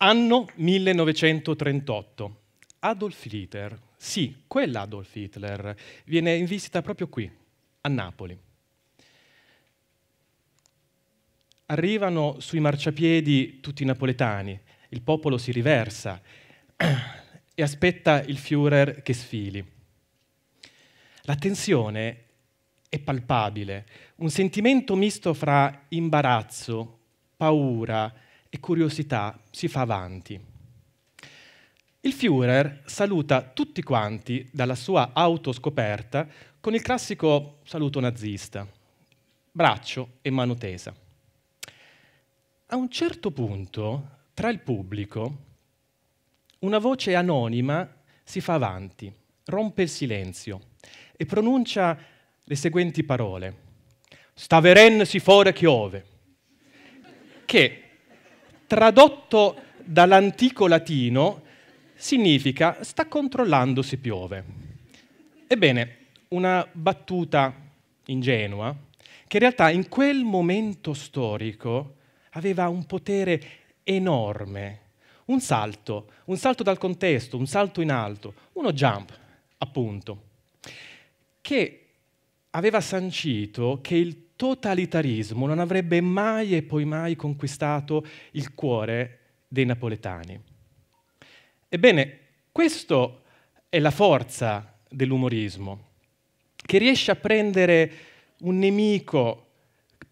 Anno 1938. Adolf Hitler, sì, quell'Adolf Hitler, viene in visita proprio qui, a Napoli. Arrivano sui marciapiedi tutti i napoletani, il popolo si riversa, e aspetta il Führer che sfili. La tensione è palpabile, un sentimento misto fra imbarazzo, paura e curiosità si fa avanti. Il Führer saluta tutti quanti dalla sua autoscoperta con il classico saluto nazista, braccio e mano tesa. A un certo punto, tra il pubblico, una voce anonima si fa avanti, rompe il silenzio e pronuncia le seguenti parole. Staveren si fore chiove, che tradotto dall'antico latino significa sta controllando se piove. Ebbene, una battuta ingenua che in realtà in quel momento storico aveva un potere enorme un salto, un salto dal contesto, un salto in alto, uno jump, appunto, che aveva sancito che il totalitarismo non avrebbe mai e poi mai conquistato il cuore dei napoletani. Ebbene, questa è la forza dell'umorismo, che riesce a prendere un nemico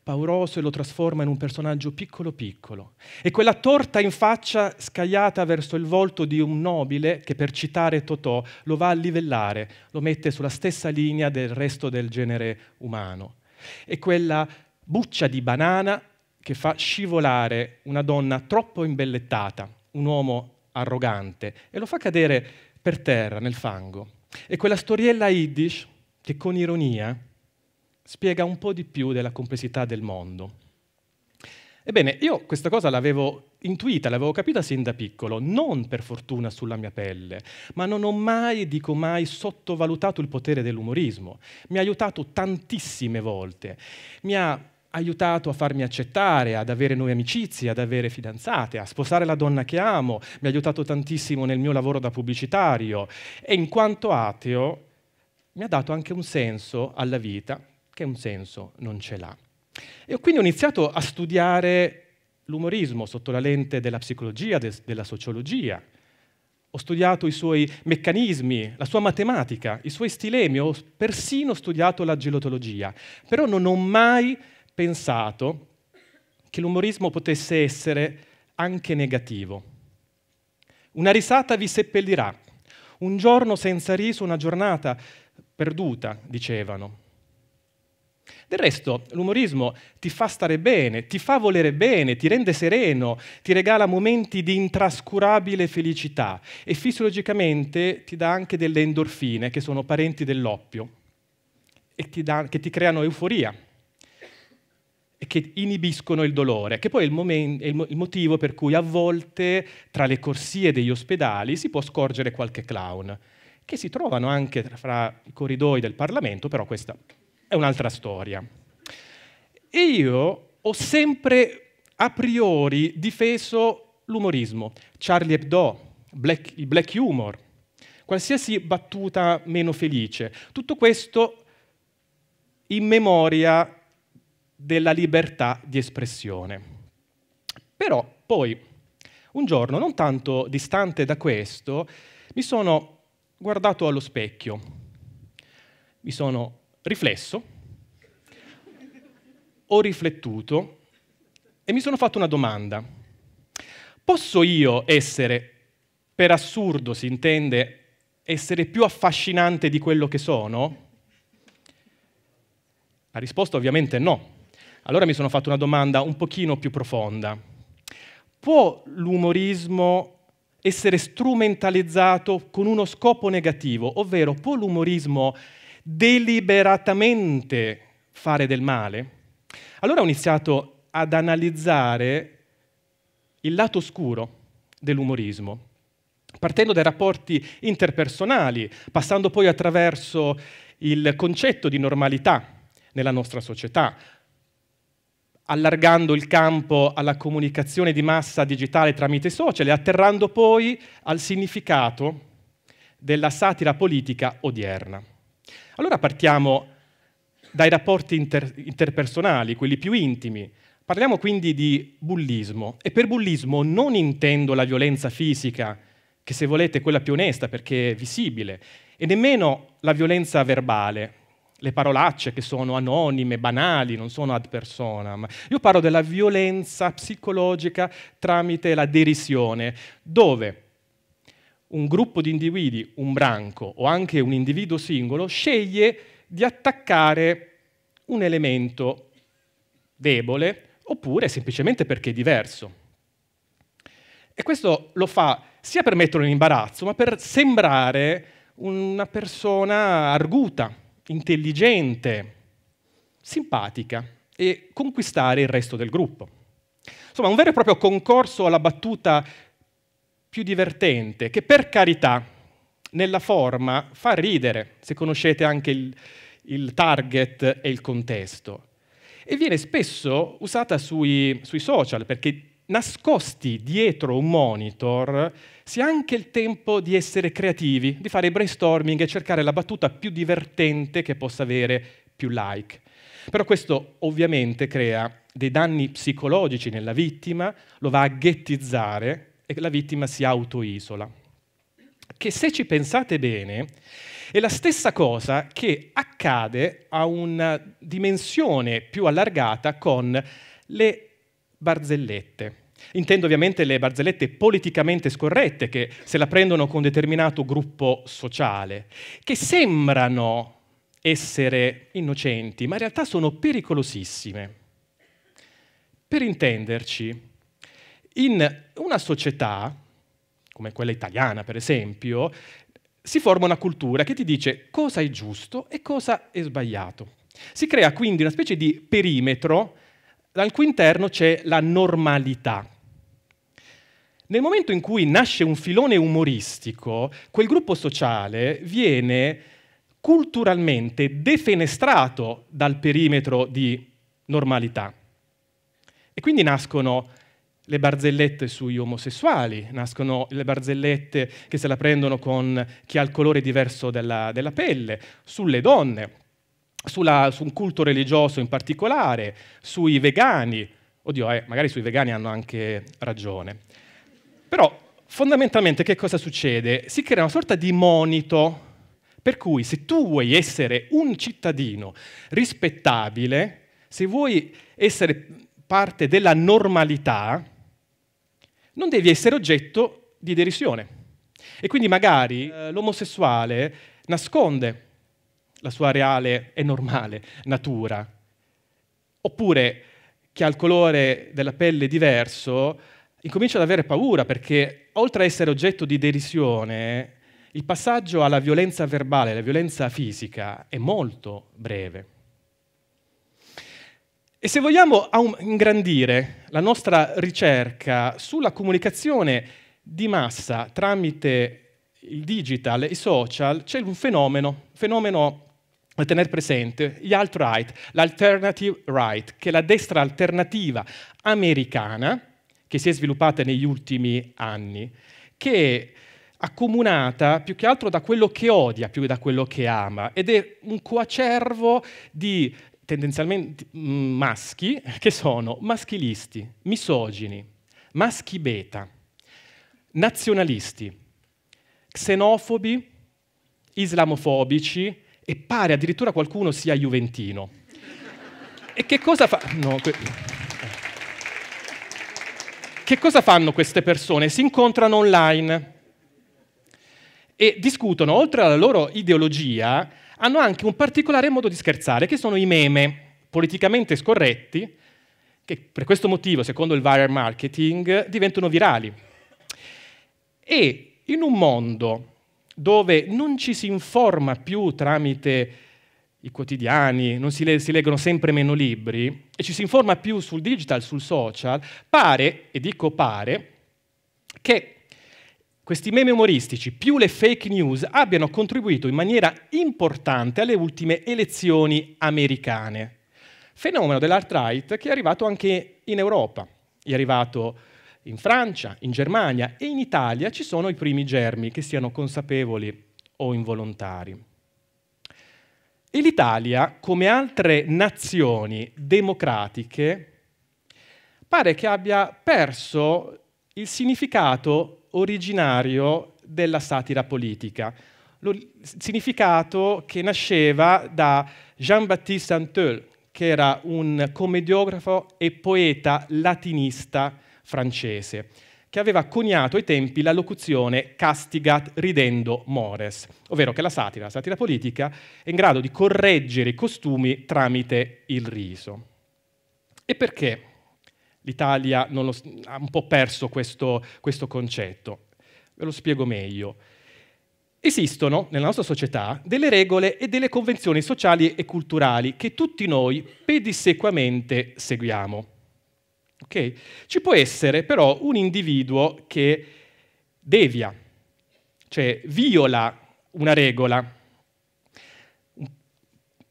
pauroso e lo trasforma in un personaggio piccolo piccolo. E quella torta in faccia scagliata verso il volto di un nobile che, per citare Totò, lo va a livellare, lo mette sulla stessa linea del resto del genere umano. E quella buccia di banana che fa scivolare una donna troppo imbellettata, un uomo arrogante, e lo fa cadere per terra, nel fango. E quella storiella yiddish che con ironia spiega un po' di più della complessità del mondo. Ebbene, io questa cosa l'avevo intuita, l'avevo capita sin da piccolo, non per fortuna sulla mia pelle, ma non ho mai, dico mai, sottovalutato il potere dell'umorismo. Mi ha aiutato tantissime volte, mi ha aiutato a farmi accettare, ad avere nuove amicizie, ad avere fidanzate, a sposare la donna che amo, mi ha aiutato tantissimo nel mio lavoro da pubblicitario e in quanto ateo mi ha dato anche un senso alla vita che un senso non ce l'ha. E quindi ho iniziato a studiare l'umorismo sotto la lente della psicologia, de della sociologia. Ho studiato i suoi meccanismi, la sua matematica, i suoi stilemi, ho persino studiato la gelotologia, però non ho mai pensato che l'umorismo potesse essere anche negativo. Una risata vi seppellirà, un giorno senza riso, una giornata perduta, dicevano. Del resto, l'umorismo ti fa stare bene, ti fa volere bene, ti rende sereno, ti regala momenti di intrascurabile felicità e fisiologicamente ti dà anche delle endorfine, che sono parenti dell'oppio, ti da, che ti creano euforia e che inibiscono il dolore, che poi è il, momento, è il motivo per cui a volte tra le corsie degli ospedali si può scorgere qualche clown, che si trovano anche fra i corridoi del Parlamento, però questa è un'altra storia. E io ho sempre a priori difeso l'umorismo, Charlie Hebdo, black, il black humor, qualsiasi battuta meno felice. Tutto questo in memoria della libertà di espressione. Però poi, un giorno, non tanto distante da questo, mi sono guardato allo specchio, mi sono riflesso, ho riflettuto e mi sono fatto una domanda. Posso io essere, per assurdo si intende, essere più affascinante di quello che sono? La risposta ovviamente no. Allora mi sono fatto una domanda un pochino più profonda. Può l'umorismo essere strumentalizzato con uno scopo negativo, ovvero può l'umorismo deliberatamente fare del male, allora ho iniziato ad analizzare il lato oscuro dell'umorismo, partendo dai rapporti interpersonali, passando poi attraverso il concetto di normalità nella nostra società, allargando il campo alla comunicazione di massa digitale tramite social e atterrando poi al significato della satira politica odierna. Allora partiamo dai rapporti inter interpersonali, quelli più intimi. Parliamo quindi di bullismo e per bullismo non intendo la violenza fisica, che se volete è quella più onesta perché è visibile, e nemmeno la violenza verbale, le parolacce che sono anonime, banali, non sono ad personam. Io parlo della violenza psicologica tramite la derisione, dove un gruppo di individui, un branco o anche un individuo singolo, sceglie di attaccare un elemento debole oppure semplicemente perché è diverso. E questo lo fa sia per metterlo in imbarazzo, ma per sembrare una persona arguta, intelligente, simpatica e conquistare il resto del gruppo. Insomma, un vero e proprio concorso alla battuta più divertente, che per carità nella forma fa ridere, se conoscete anche il, il target e il contesto. E viene spesso usata sui, sui social, perché nascosti dietro un monitor si ha anche il tempo di essere creativi, di fare brainstorming e cercare la battuta più divertente che possa avere più like. Però questo ovviamente crea dei danni psicologici nella vittima, lo va a ghettizzare e la vittima si autoisola. Che se ci pensate bene è la stessa cosa che accade a una dimensione più allargata con le barzellette. Intendo ovviamente le barzellette politicamente scorrette che se la prendono con un determinato gruppo sociale, che sembrano essere innocenti, ma in realtà sono pericolosissime. Per intenderci, in una società, come quella italiana per esempio, si forma una cultura che ti dice cosa è giusto e cosa è sbagliato. Si crea quindi una specie di perimetro al cui interno c'è la normalità. Nel momento in cui nasce un filone umoristico, quel gruppo sociale viene culturalmente defenestrato dal perimetro di normalità. E quindi nascono le barzellette sugli omosessuali, nascono le barzellette che se la prendono con chi ha il colore diverso della, della pelle, sulle donne, sulla, su un culto religioso in particolare, sui vegani. Oddio, eh, magari sui vegani hanno anche ragione. Però fondamentalmente che cosa succede? Si crea una sorta di monito per cui se tu vuoi essere un cittadino rispettabile, se vuoi essere parte della normalità, non devi essere oggetto di derisione. E quindi magari eh, l'omosessuale nasconde la sua reale e normale natura, oppure chi ha il colore della pelle diverso incomincia ad avere paura perché oltre a essere oggetto di derisione, il passaggio alla violenza verbale, alla violenza fisica è molto breve. E se vogliamo ingrandire la nostra ricerca sulla comunicazione di massa tramite il digital, e i social, c'è un fenomeno, fenomeno da tenere presente, gli alt-right, l'alternative right, che è la destra alternativa americana che si è sviluppata negli ultimi anni, che è accomunata più che altro da quello che odia più che da quello che ama ed è un coacervo di tendenzialmente mm, maschi che sono maschilisti, misogini, maschi beta, nazionalisti, xenofobi, islamofobici e pare addirittura qualcuno sia juventino. e che cosa fa? No, que- che cosa fanno queste persone? Si incontrano online e discutono, oltre alla loro ideologia, hanno anche un particolare modo di scherzare, che sono i meme politicamente scorretti, che per questo motivo, secondo il viral marketing, diventano virali. E in un mondo dove non ci si informa più tramite i quotidiani, non si, le si, leggono sempre meno libri e ci si informa più sul digital, sul social, pare, e dico pare, che questi meme umoristici più le fake news abbiano contribuito in maniera importante alle ultime elezioni americane. Fenomeno dell'alt-right che è arrivato anche in Europa. È arrivato in Francia, in Germania e in Italia ci sono i primi germi, che siano consapevoli o involontari. E l'Italia, come altre nazioni democratiche, pare che abbia perso il significato originario della satira politica. Il significato che nasceva da Jean-Baptiste Anteul, che era un commediografo e poeta latinista francese, che aveva coniato ai tempi la locuzione castigat ridendo mores, ovvero che la satira, la satira politica, è in grado di correggere i costumi tramite il riso. E perché L'Italia lo, ha un po' perso questo, questo concetto. Ve lo spiego meglio. Esistono nella nostra società delle regole e delle convenzioni sociali e culturali che tutti noi pedissequamente seguiamo. Okay? Ci può essere però un individuo che devia, cioè viola una regola, in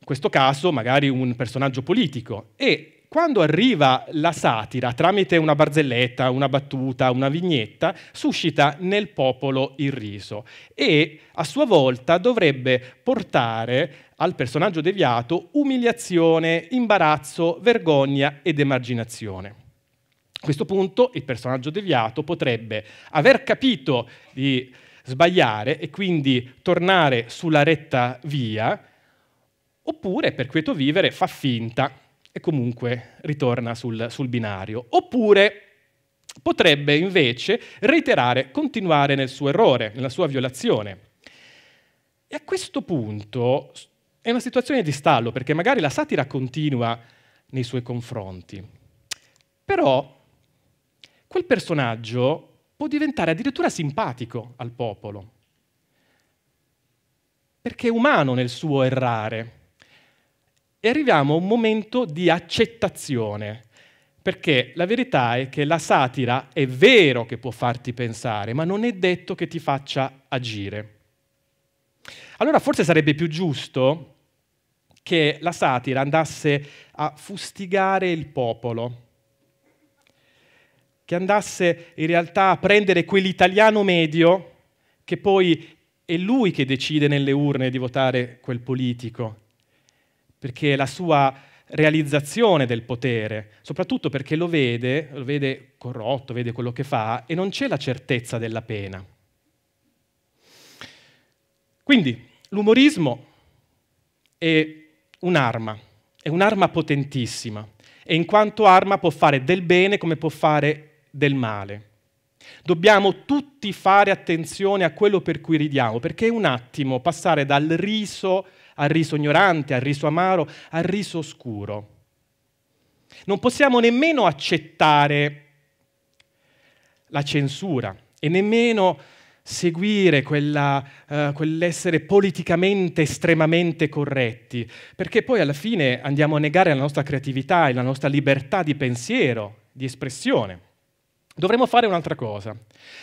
questo caso magari un personaggio politico, e quando arriva la satira tramite una barzelletta, una battuta, una vignetta, suscita nel popolo il riso e a sua volta dovrebbe portare al personaggio deviato umiliazione, imbarazzo, vergogna ed emarginazione. A questo punto il personaggio deviato potrebbe aver capito di sbagliare e quindi tornare sulla retta via, oppure per quieto vivere fa finta e comunque ritorna sul, sul binario. Oppure potrebbe invece reiterare, continuare nel suo errore, nella sua violazione. E a questo punto è una situazione di stallo, perché magari la satira continua nei suoi confronti, però quel personaggio può diventare addirittura simpatico al popolo, perché è umano nel suo errare, e arriviamo a un momento di accettazione, perché la verità è che la satira è vero che può farti pensare, ma non è detto che ti faccia agire. Allora forse sarebbe più giusto che la satira andasse a fustigare il popolo, che andasse in realtà a prendere quell'italiano medio che poi è lui che decide nelle urne di votare quel politico perché la sua realizzazione del potere, soprattutto perché lo vede, lo vede corrotto, vede quello che fa e non c'è la certezza della pena. Quindi l'umorismo è un'arma, è un'arma potentissima e in quanto arma può fare del bene come può fare del male. Dobbiamo tutti fare attenzione a quello per cui ridiamo, perché un attimo passare dal riso al riso ignorante, al riso amaro, al riso scuro. Non possiamo nemmeno accettare la censura e nemmeno seguire quella, uh, quell'essere politicamente estremamente corretti, perché poi alla fine andiamo a negare la nostra creatività e la nostra libertà di pensiero, di espressione. Dovremmo fare un'altra cosa,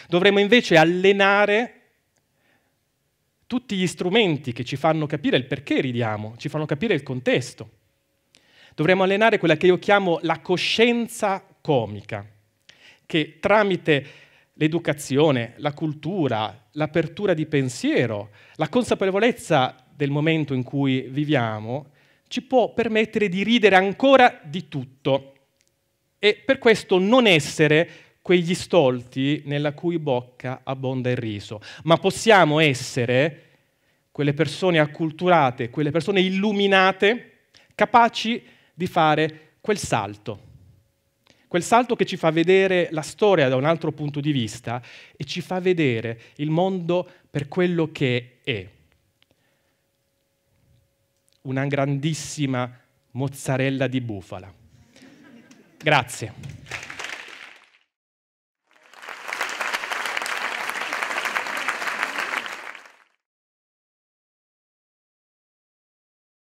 dovremmo invece allenare tutti gli strumenti che ci fanno capire il perché ridiamo, ci fanno capire il contesto. Dovremmo allenare quella che io chiamo la coscienza comica, che tramite l'educazione, la cultura, l'apertura di pensiero, la consapevolezza del momento in cui viviamo, ci può permettere di ridere ancora di tutto e per questo non essere quegli stolti nella cui bocca abbonda il riso, ma possiamo essere quelle persone acculturate, quelle persone illuminate, capaci di fare quel salto. Quel salto che ci fa vedere la storia da un altro punto di vista e ci fa vedere il mondo per quello che è. Una grandissima mozzarella di bufala. Grazie.